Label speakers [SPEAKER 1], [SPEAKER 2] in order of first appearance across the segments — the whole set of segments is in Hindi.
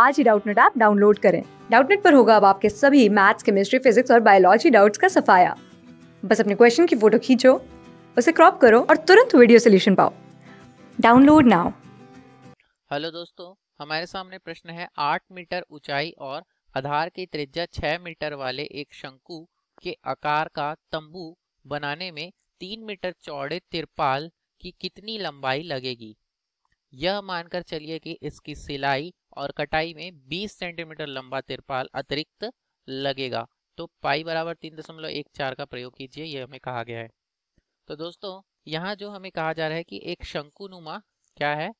[SPEAKER 1] आज ही डाउटनेट ऐप डाउनलोड करें डाउटनेट पर होगा अब आपके सभी मैथ्स केमिस्ट्री फिजिक्स और बायोलॉजी डाउट्स का सफाया बस अपने क्वेश्चन की फोटो खींचो उसे क्रॉप करो और तुरंत वीडियो सोल्यूशन पाओ डाउनलोड नाउ हेलो दोस्तों हमारे सामने प्रश्न है आठ मीटर ऊंचाई और आधार की त्रिज्या छह मीटर वाले एक शंकु के आकार का तंबू बनाने में तीन मीटर चौड़े तिरपाल की कितनी लंबाई लगेगी यह मानकर चलिए कि इसकी सिलाई और कटाई में 20 सेंटीमीटर लंबा तिरपाल अतिरिक्त लगेगा तो पाई बराबर तीन दशमलव एक चार का प्रयोग कीजिए यह हमें कहा गया है तो दोस्तों यहाँ जो हमें कहा जा रहा है कि एक शंकुनुमा क्या है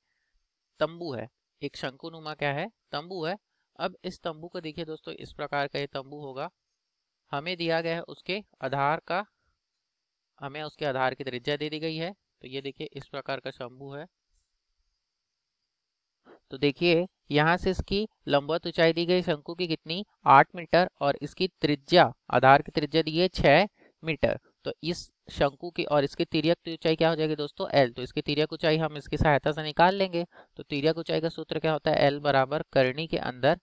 [SPEAKER 1] तंबू है एक शंकुनुमा क्या है तंबू है अब इस तंबू को देखिए दोस्तों इस प्रकार का ये तंबू होगा हमें दिया गया है उसके आधार का हमें उसके आधार की त्रिज्या दे दी गई है तो ये देखिए इस प्रकार का शंभू है तो देखिए यहाँ से इसकी लंबवत ऊंचाई दी गई शंकु की कितनी आठ मीटर और इसकी त्रिज्या आधार की त्रिज्या दी है छः मीटर तो इस शंकु की और इसकी तिरक ऊंचाई क्या हो जाएगी दोस्तों एल तो इसकी तिरक ऊंचाई हम इसकी सहायता से निकाल लेंगे तो तिरक ऊंचाई का सूत्र क्या होता है एल बराबर करणी के अंदर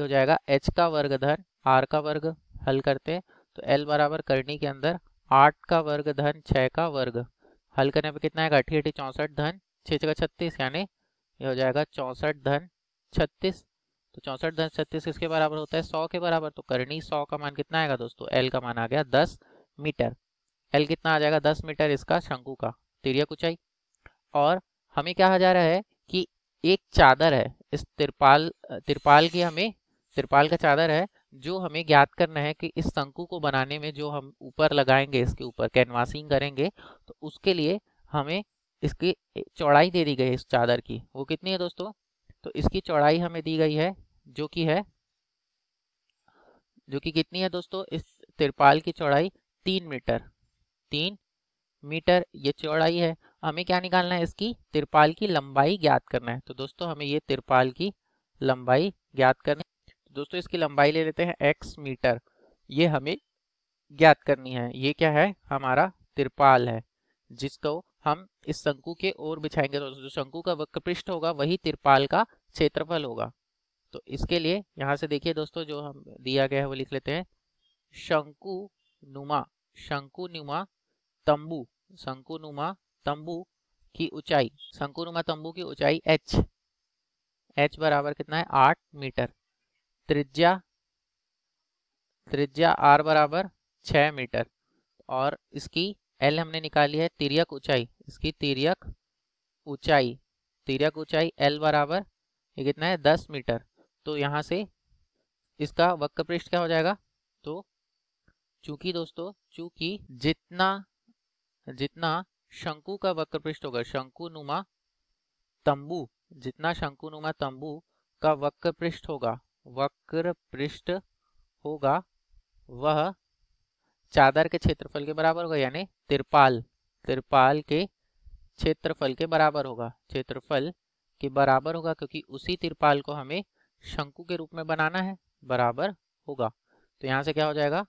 [SPEAKER 1] हो जाएगा एच का वर्ग धन आर का वर्ग हल करते हैं तो एल बराबर करणी के अंदर आठ का वर्ग धन छः का वर्ग हल करने पर कितना आएगा अठी अठी चौंसठ धन छः छः छत्तीस यानी ये हो जाएगा चौंसठ धन छत्तीस तो चौंसठ धन छत्तीस किसके बराबर होता है सौ के बराबर तो करनी सौ का मान कितना आएगा दोस्तों एल का मान आ गया दस मीटर एल कितना आ जाएगा दस मीटर इसका शंकु का तिरक ऊंचाई और हमें क्या जा रहा है कि एक चादर है इस तिरपाल तिरपाल की हमें तिरपाल का चादर है जो हमें ज्ञात करना है कि इस शंकु को बनाने में जो हम ऊपर लगाएंगे इसके ऊपर कैनवासिंग करेंगे तो उसके लिए हमें इसकी चौड़ाई दे दी गई है इस चादर की वो कितनी है दोस्तों तो इसकी चौड़ाई हमें दी गई है जो कि है जो कि कितनी है दोस्तों इस तिरपाल की चौड़ाई तीन मीटर तीन मीटर ये चौड़ाई है हमें क्या निकालना है इसकी तिरपाल की लंबाई ज्ञात करना है तो दोस्तों हमें ये तिरपाल की लंबाई ज्ञात करनी तो दोस्तों इसकी लंबाई ले लेते हैं एक्स मीटर ये हमें ज्ञात करनी है ये क्या है हमारा तिरपाल है जिसको हम इस शंकु के ओर बिछाएंगे तो जो शंकु का पृष्ठ होगा वही तिरपाल का क्षेत्रफल होगा तो इसके लिए यहाँ से देखिए दोस्तों जो हम दिया गया है वो लिख लेते हैं शंकु नुमा शंकु नुमा तंबू शंकु नुमा तंबू की ऊंचाई शंकु नुमा तंबू की ऊंचाई एच एच बराबर कितना है आठ मीटर त्रिज्या त्रिज्या आर बराबर छ मीटर और इसकी एल हमने निकाली है तिरक ऊंचाई इसकी तिरक ऊंचाई तिरक ऊंचाई एल बराबर ये कितना है दस मीटर तो यहाँ से इसका वक्र पृष्ठ क्या हो जाएगा तो चूंकि दोस्तों चूंकि जितना जितना शंकु का वक्र पृष्ठ होगा शंकु नुमा तंबू जितना शंकु नुमा तंबू का वक्र पृष्ठ होगा वक्र पृष्ठ होगा वह चादर के क्षेत्रफल के बराबर होगा यानी तिरपाल तिरपाल के क्षेत्रफल के बराबर होगा क्षेत्रफल के बराबर होगा क्योंकि उसी तिरपाल को हमें शंकु के रूप में बनाना है बराबर होगा तो यहाँ से क्या हो जाएगा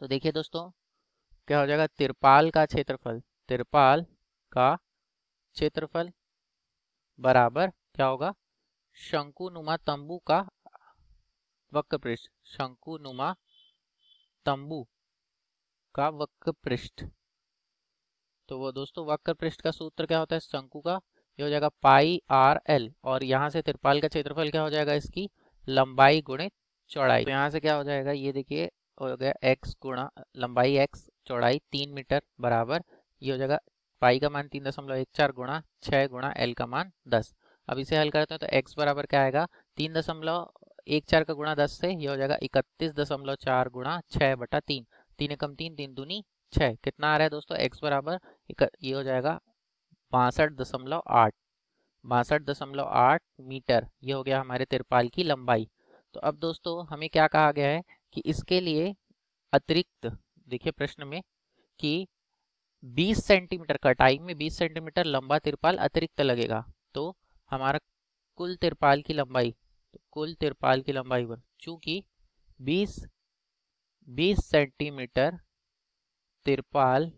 [SPEAKER 1] तो देखिए दोस्तों क्या हो जाएगा तिरपाल का क्षेत्रफल तिरपाल का क्षेत्रफल बराबर क्या होगा शंकुनुमा तंबू का वक्र पृष्ठ शंकुनुमा तंबू का वक्र पृष्ठ तो वो दोस्तों वक्र पृष्ठ का सूत्र क्या होता है शंकु का ये हो जाएगा पाई आर एल और यहाँ से त्रिपाल का क्षेत्रफल क्या हो जाएगा इसकी लंबाई गुणे चौड़ाई तो यहाँ से क्या हो जाएगा ये देखिए हो गया एक्स गुणा लंबाई एक्स चौड़ाई तीन मीटर बराबर ये हो जाएगा पाई का मान तीन दशमलव एक चार गुणा छः गुणा एल का मान दस अब इसे हल करते हैं तो एक्स बराबर क्या आएगा तीन दशमलव एक चार का गुणा दस से यह हो जाएगा इकतीस दशमलव चार गुणा छः बटा तीन तीन एकम तीन तीन दूनी छः कितना आ रहा है दोस्तों एक्स बराबर ये हो जाएगा बासठ दशमलव आठ बासठ दशमलव आठ मीटर ये हो गया हमारे तिरपाल की लंबाई तो अब दोस्तों हमें क्या कहा गया है कि इसके लिए अतिरिक्त देखिए प्रश्न में कि 20 सेंटीमीटर कटाई में 20 सेंटीमीटर लंबा तिरपाल अतिरिक्त लगेगा तो हमारा कुल तिरपाल की लंबाई कुल तिरपाल की लंबाई पर चूंकि 20 20 सेंटीमीटर तिरपाल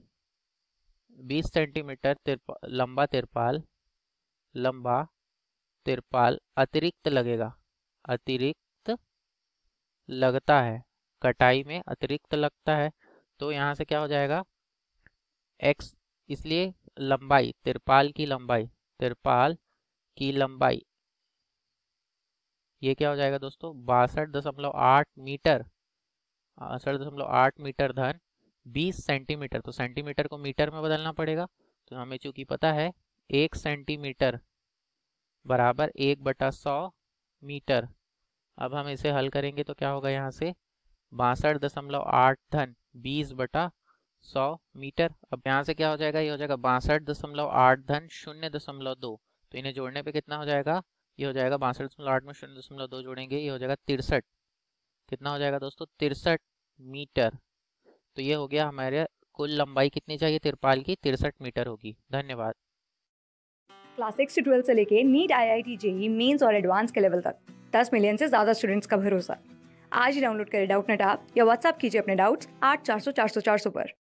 [SPEAKER 1] 20 सेंटीमीटर तिरपाल लंबा तिरपाल लंबा तिरपाल अतिरिक्त लगेगा अतिरिक्त लगता है कटाई में अतिरिक्त लगता है तो यहाँ से क्या हो जाएगा एक्स इसलिए लंबाई तिरपाल की लंबाई तिरपाल की लंबाई ये क्या हो जाएगा दोस्तों बासठ दशमलव आठ मीटर बासठ दशमलव आठ मीटर धन बीस सेंटीमीटर तो सेंटीमीटर को मीटर में बदलना पड़ेगा तो हमें चूंकि पता है एक सेंटीमीटर बराबर एक बटा सौ मीटर अब हम इसे हल करेंगे तो क्या होगा यहाँ से बासठ दशमलव आठ धन बीस बटा सौ मीटर अब यहाँ से क्या हो जाएगा ये हो जाएगा बासठ दशमलव आठ धन शून्य दशमलव दो तो इन्हें जोड़ने पे कितना हो जाएगा ये हो जाएगा बासठ दशमलव आठ में शून्य दशमलव दो जोड़ेंगे ये हो जाएगा तिरसठ कितना हो जाएगा दोस्तों तिरसठ मीटर तो ये हो गया हमारे कुल लंबाई कितनी चाहिए तिरपाल की तिरसठ मीटर होगी धन्यवाद क्लास सिक्स से ट्वेल्थ से लेके NEET I I T JEE mains और एडवांस के लेवल तक दस मिलियन से ज़्यादा स्टूडेंट्स का भरोसा आज ही डाउनलोड करें डाउट नेट आप या व्हाट्सअप कीजिए अपने डाउट्स आठ चार सौ चार सौ चार सौ पर